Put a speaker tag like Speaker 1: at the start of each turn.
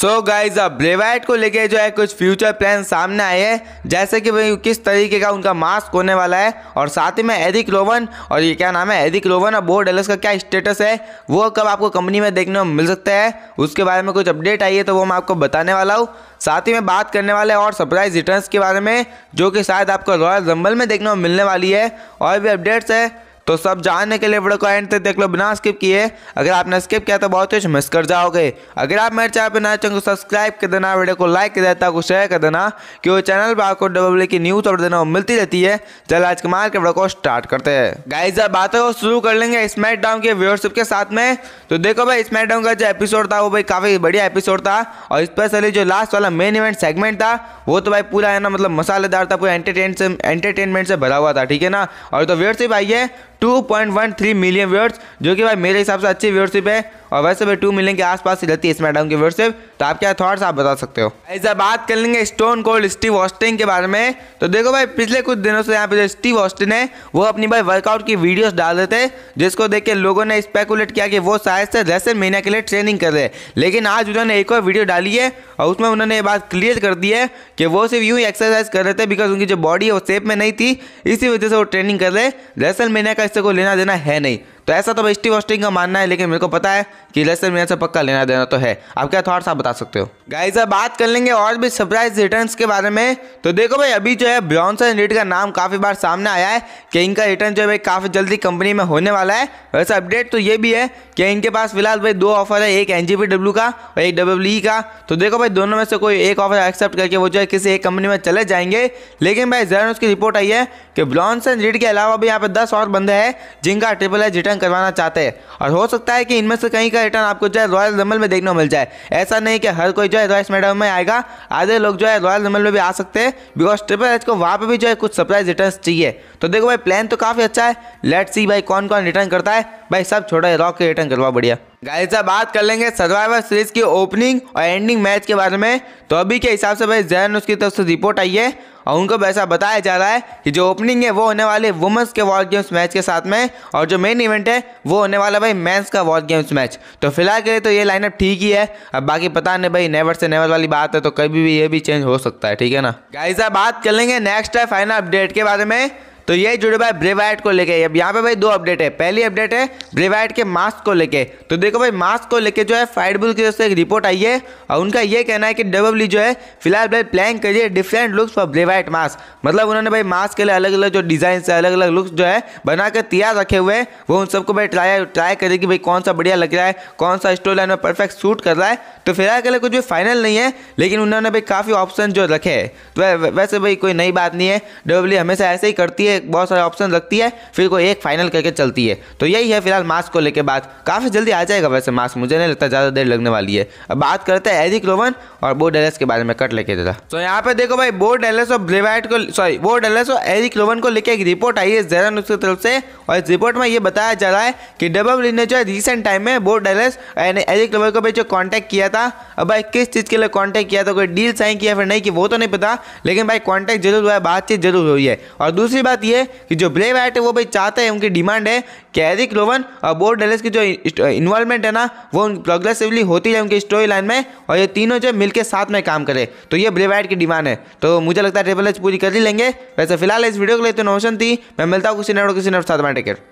Speaker 1: so guys अब ब्रेवाइट को लेके जो है कुछ फ्यूचर प्लान सामने आए हैं जैसे कि भाई किस तरीके का उनका मास्क होने वाला है और साथ ही में एदिक लोवन और ये क्या नाम है एदिक लोवन और बोर्ड एलस का क्या स्टेटस है वो कब आपको कंपनी में देखने में मिल सकता है उसके बारे में कुछ अपडेट आई है तो वो मैं आपको बताने वाला हूँ साथ ही में बात करने वाले और सरप्राइज रिटर्न के बारे में जो कि शायद आपको रॉयल जम्बल में देखने में मिलने वाली है और भी अपडेट्स है तो सब जानने के लिए वीडियो को एंड तक देख लो बिना स्किप किए अगर आपने स्किप किया तो बहुत कुछ मिस कर जाओगे अगर आप मेरे चैनल पर नए तो चैनल को सब्सक्राइब कर देना वीडियो को लाइक कर देता को शेयर कर देना क्योंकि चैनल पर आपको डब्ल्यू की न्यूज और देना मिलती रहती है चल आज कमाल के वीडियो को स्टार्ट करते हैं गाइज अब बातों को शुरू कर लेंगे स्मैक डाउन के व्यूअरशिप के साथ में तो देखो भाई स्मैक डाउन का जो एपिसोड था वो भाई काफ़ी बढ़िया एपिसोड था और स्पेशली जो लास्ट वाला मेन इवेंट सेगमेंट था वो तो भाई पूरा है ना मतलब मसालेदार था पूरा एंटरटेन से एंटरटेनमेंट से भरा हुआ था ठीक है ना और तो व्यूअरशिप आइए 2.13 मिलियन व्यूअर्स जो कि भाई मेरे हिसाब से अच्छी व्यूअरशिप है और वैसे भी टू मिलियन के आसपास ही रहती है स्मैकडाउन की वर्शिप तो आप क्या थॉट्स आप बता सकते हो ऐसा बात कर लेंगे स्टोन कोल्ड स्टीव ऑस्टिन के बारे में तो देखो भाई पिछले कुछ दिनों से यहाँ पे जो स्टीव ऑस्टिन है वो अपनी भाई वर्कआउट की वीडियोस डाल रहे थे जिसको देख के लोगों ने स्पेकुलेट किया कि वो शायद से रेसल महीने के लिए ट्रेनिंग कर रहे लेकिन आज उन्होंने एक और वीडियो डाली है और उसमें उन्होंने ये बात क्लियर कर दी है कि वो सिर्फ यूँ ही एक्सरसाइज कर रहे थे बिकॉज उनकी जो बॉडी है वो सेप में नहीं थी इसी वजह से वो ट्रेनिंग कर रहे रेसल महीने का इससे कोई लेना देना है नहीं तो ऐसा तो स्टीव ऑस्टिन का मानना है लेकिन मेरे को पता है कि लेसर मेरे से पक्का लेना देना तो है आप क्या थॉट्स आप बता सकते हो गाइज अब बात कर लेंगे और भी सरप्राइज रिटर्न के बारे में तो देखो भाई अभी जो है ब्रॉन्सन रीड का नाम काफ़ी बार सामने आया है कि इनका रिटर्न जो है भाई काफ़ी जल्दी कंपनी में होने वाला है वैसे अपडेट तो ये भी है कि इनके पास फिलहाल भाई दो ऑफर है एक एन का और एक डब्ल्यू e का तो देखो भाई दोनों में से कोई एक ऑफर एक्सेप्ट करके वो जो है किसी एक कंपनी में चले जाएंगे लेकिन भाई जरूर उसकी रिपोर्ट आई है कि ब्रॉन्सन रीड के अलावा भी यहाँ पे दस और बंदे हैं जिनका ट्रिपल है रिटर्न करवाना चाहते हैं और हो सकता है कि इनमें से कहीं का रिटर्न आपको जो है रॉयल रमल में देखने को मिल जाए ऐसा नहीं कि हर कोई जो है रॉयस मैडम में आएगा आधे लोग जो है रॉयल रमल में भी आ सकते हैं बिकॉज ट्रिपल एच को वहाँ पर भी जो है कुछ सरप्राइज रिटर्न चाहिए तो देखो भाई प्लान तो काफ़ी अच्छा है लेट सी भाई कौन कौन रिटर्न करता है भाई सब छोड़ो रॉक के रिटर्न करवाओ बढ़िया गाइस अब बात कर लेंगे सर्वाइवर सीरीज की ओपनिंग और एंडिंग मैच के बारे में तो अभी के हिसाब से भाई जैन उसकी तरफ से रिपोर्ट आई है और उनको वैसा बताया जा रहा है कि जो ओपनिंग है वो होने वाले वुमेंस के वॉर गेम्स मैच के साथ में और जो मेन इवेंट है वो होने वाला भाई मेंस का वॉर गेम्स मैच तो फिलहाल के लिए तो ये लाइनअप ठीक ही है अब बाकी पता नहीं भाई नेवर से नेवर वाली बात है तो कभी भी ये भी चेंज हो सकता है ठीक है ना गाइजा बात कर लेंगे नेक्स्ट है फाइनल अपडेट के बारे में तो ये जुड़े भाई ब्रेवाइट को लेके अब यहाँ पे भाई दो अपडेट है पहली अपडेट है ब्रेवाइट के मास्क को लेके तो देखो भाई मास्क को लेके जो है फाइटबुल की तरफ से एक रिपोर्ट आई है और उनका ये कहना है कि डब्ल्यू जो है फिलहाल भाई प्लान करिए डिफरेंट लुक्स फॉर ब्रेवाइट मास्क मतलब उन्होंने भाई मास्क के लिए अलग अलग जो डिज़ाइन है अलग अलग लुक्स जो है बनाकर तैयार रखे हुए हैं वो उन सबको भाई ट्राई ट्राई करे कि भाई कौन सा बढ़िया लग रहा है कौन सा स्टोर लाइन में परफेक्ट सूट कर रहा है तो फिलहाल के लिए कुछ भी फाइनल नहीं है लेकिन उन्होंने भाई काफ़ी ऑप्शन जो रखे है तो वैसे भाई कोई नई बात नहीं है डब्ल्यू हमेशा ऐसे ही करती है है बहुत सारे ऑप्शन रखती है फिर कोई एक फाइनल करके चलती है तो यही है फिलहाल मास्क को लेकर बात काफ़ी जल्दी आ जाएगा वैसे मास्क मुझे नहीं लगता ज़्यादा देर लगने वाली है अब बात करते हैं एरिक रोवन और बो डेलस के बारे में कट लेके देता तो यहाँ पे देखो भाई बो डेलस और ब्रेवाइट को सॉरी बो डेलस और एरिक रोवन को लेकर एक रिपोर्ट आई है जैन उसकी तरफ से और इस रिपोर्ट में ये बताया जा रहा है कि डब्ल्यू ने जो है रिसेंट टाइम में बो डेलस एरिक रोवन को भी जो कॉन्टैक्ट किया था अब भाई किस चीज़ के लिए कॉन्टैक्ट किया था कोई डील साइन किया फिर नहीं कि वो तो नहीं पता लेकिन भाई कॉन्टैक्ट जरूर हुआ है बातचीत जरूर हुई है और दूसरी बात बात यह कि जो ब्लेव एट है वो भाई चाहते हैं उनकी डिमांड है कि एरिक रोवन और बोर्ड डेलेस की जो इन्वॉल्वमेंट है ना वो प्रोग्रेसिवली होती है उनकी स्टोरी लाइन में और ये तीनों जो मिलकर साथ में काम करें तो ये ब्लेव एट की डिमांड है तो मुझे लगता है ट्रेबल एच पूरी कर ही लेंगे वैसे फिलहाल इस वीडियो के लिए तो नोशन थी मैं मिलता हूँ किसी ने किसी ने साथ में टेकर